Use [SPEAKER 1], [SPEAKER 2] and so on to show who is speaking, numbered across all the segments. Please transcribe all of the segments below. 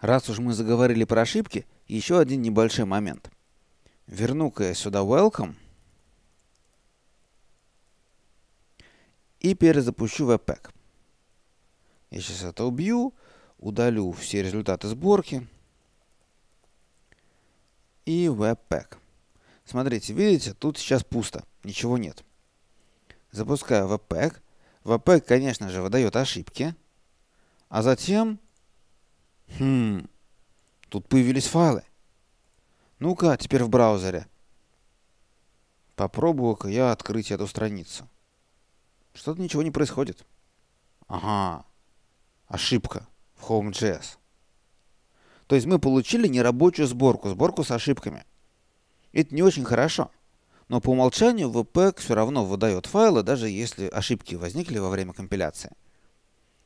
[SPEAKER 1] Раз уж мы заговорили про ошибки, еще один небольшой момент. Верну-ка я сюда welcome. И перезапущу webpack. Я сейчас это убью, удалю все результаты сборки. И webpack. Смотрите, видите, тут сейчас пусто, ничего нет. Запускаю webpack. Webpack, конечно же, выдает ошибки. А затем Хм, тут появились файлы. Ну-ка, теперь в браузере. Попробую-ка я открыть эту страницу. Что-то ничего не происходит. Ага, ошибка в Home.js. То есть мы получили нерабочую сборку, сборку с ошибками. Это не очень хорошо. Но по умолчанию VPEC все равно выдает файлы, даже если ошибки возникли во время компиляции.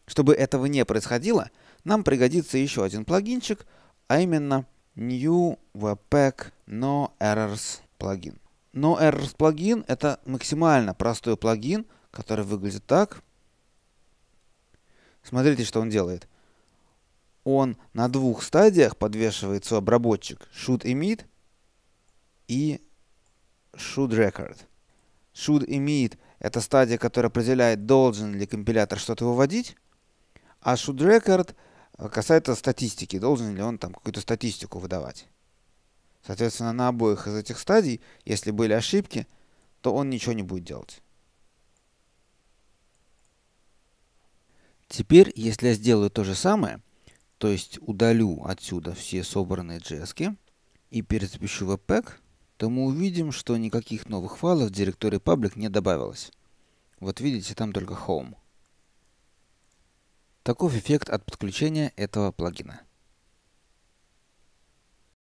[SPEAKER 1] Чтобы этого не происходило, нам пригодится еще один плагинчик, а именно New Webpack No Errors плагин. No Errors плагин — это максимально простой плагин, который выглядит так. Смотрите, что он делает. Он на двух стадиях подвешивает свой обработчик should emit и should record. Should emit — это стадия, которая определяет, должен ли компилятор что-то выводить, а шудрекорд э, касается статистики, должен ли он там какую-то статистику выдавать. Соответственно, на обоих из этих стадий, если были ошибки, то он ничего не будет делать. Теперь, если я сделаю то же самое, то есть удалю отсюда все собранные джески и перезапущу webpack, то мы увидим, что никаких новых файлов в директории public не добавилось. Вот видите, там только home. Таков эффект от подключения этого плагина.